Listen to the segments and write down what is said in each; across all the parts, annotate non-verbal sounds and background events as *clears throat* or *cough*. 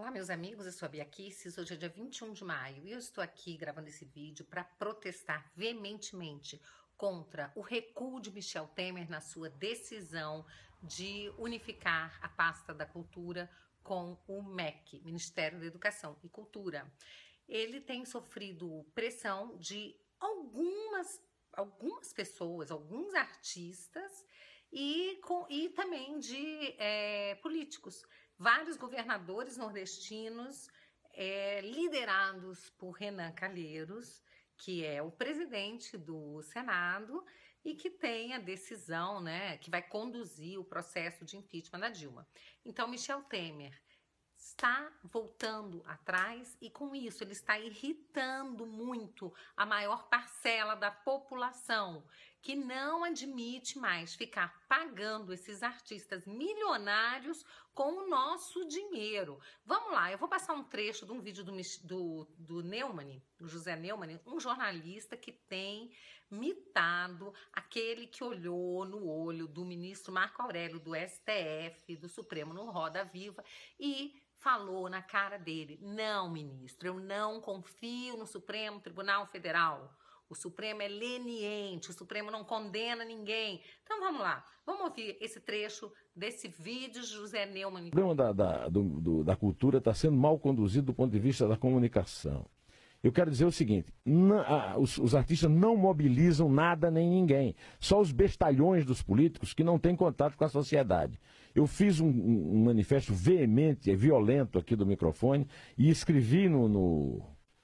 Olá, meus amigos, eu sou a Bia Kisses. Hoje é dia 21 de maio e eu estou aqui gravando esse vídeo para protestar veementemente contra o recuo de Michel Temer na sua decisão de unificar a pasta da cultura com o MEC, Ministério da Educação e Cultura. Ele tem sofrido pressão de algumas algumas pessoas, alguns artistas e, com, e também de é, políticos vários governadores nordestinos é, liderados por Renan Calheiros, que é o presidente do Senado e que tem a decisão, né, que vai conduzir o processo de impeachment da Dilma. Então, Michel Temer está voltando atrás e com isso ele está irritando muito a maior parcela da população que não admite mais ficar pagando esses artistas milionários com o nosso dinheiro. Vamos lá, eu vou passar um trecho de um vídeo do, do, do Neumann, do José Neumann, um jornalista que tem mitado aquele que olhou no olho do ministro Marco Aurélio do STF, do Supremo no Roda Viva e falou na cara dele: "Não, ministro, eu não confio no Supremo Tribunal Federal". O Supremo é leniente, o Supremo não condena ninguém. Então vamos lá, vamos ouvir esse trecho desse vídeo de José Neumann. O problema da, da, do, do, da cultura está sendo mal conduzido do ponto de vista da comunicação. Eu quero dizer o seguinte: os, os, artistas não mobilizam nada nem ninguém. Só os bestalhões dos políticos que não têm contato com a sociedade. Eu fiz um, um manifesto veemente, violento aqui do microfone e escrevi no, no,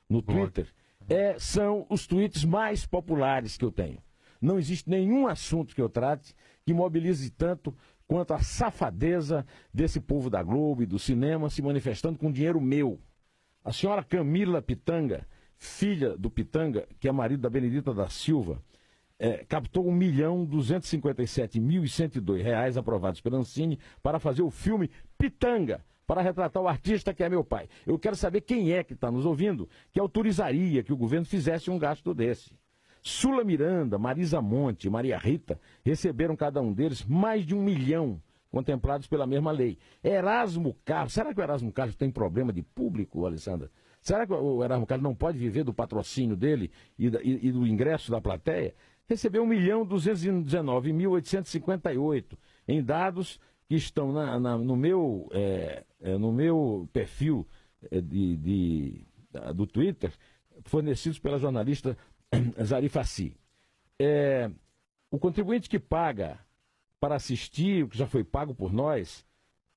no Twitter. Boa é, são os tweets mais populares que eu tenho. Não existe nenhum assunto que eu trate que mobilize tanto quanto a safadeza desse povo da Globo e do cinema se manifestando com dinheiro meu. A senhora Camila Pitanga, filha do Pitanga, que é marido da Benedita da Silva, é, captou um milhão 257 mil e reais aprovados pela Ancine para fazer o filme Pitanga, para retratar o artista que é meu pai. Eu quero saber quem é que está nos ouvindo que autorizaria que o governo fizesse um gasto desse. Sula Miranda, Marisa Monte, Maria Rita receberam cada um deles mais de um milhão contemplados pela mesma lei. É Erasmo Carlos, será que o Erasmo Carlos tem problema de público, Alessandra? Será que o Erasmo Carlos não pode viver do patrocínio dele e, e, e do ingresso da plateia? Recebeu 1.219.858 milhão em dados que estão na, na, no, meu, é, é no meu perfil é, de, de, do Twitter, fornecidos pela jornalista *clears throat* Zarifaci. É, o contribuinte que paga para assistir, o que já foi pago por nós,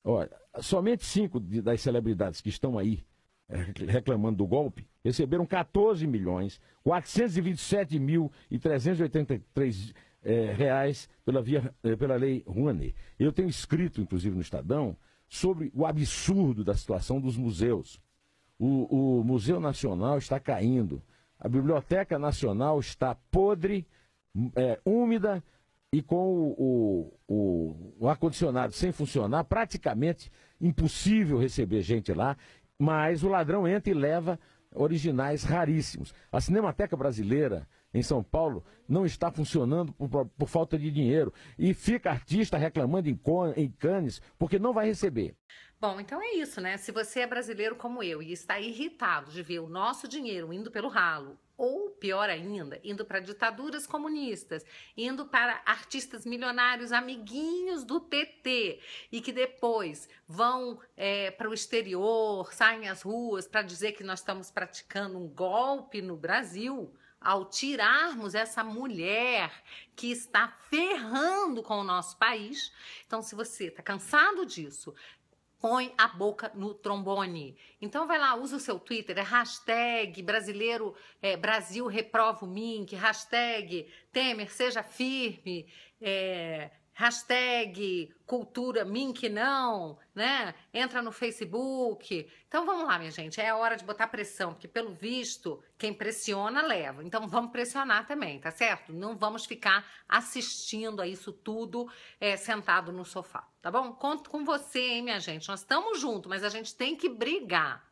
olha, somente cinco de, das celebridades que estão aí é, reclamando do golpe, receberam 14 milhões, 427 mil e 383 é, reais pela, via, é, pela lei Rouanet. Eu tenho escrito, inclusive, no Estadão, sobre o absurdo da situação dos museus. O, o Museu Nacional está caindo. A Biblioteca Nacional está podre, é, úmida e com o, o, o ar-condicionado sem funcionar, praticamente impossível receber gente lá. Mas o ladrão entra e leva originais raríssimos. A Cinemateca Brasileira, em São Paulo, não está funcionando por, por falta de dinheiro. E fica artista reclamando em, em Cannes porque não vai receber. Bom, então é isso, né? Se você é brasileiro como eu e está irritado de ver o nosso dinheiro indo pelo ralo ou pior ainda, indo para ditaduras comunistas, indo para artistas milionários, amiguinhos do PT, e que depois vão é, para o exterior, saem às ruas para dizer que nós estamos praticando um golpe no Brasil. Ao tirarmos essa mulher que está ferrando com o nosso país. Então, se você está cansado disso, põe a boca no trombone. Então vai lá, usa o seu Twitter, é hashtag brasileiro é, Brasil reprova o Mink, hashtag Temer seja firme, é, hashtag cultura mink não, né? Entra no Facebook. Então vamos lá, minha gente, é hora de botar pressão, porque pelo visto, quem pressiona leva. Então vamos pressionar também, tá certo? Não vamos ficar assistindo a isso tudo é, sentado no sofá, tá bom? Conto com você, hein, minha gente. Nós estamos juntos, mas a gente tem que brigar.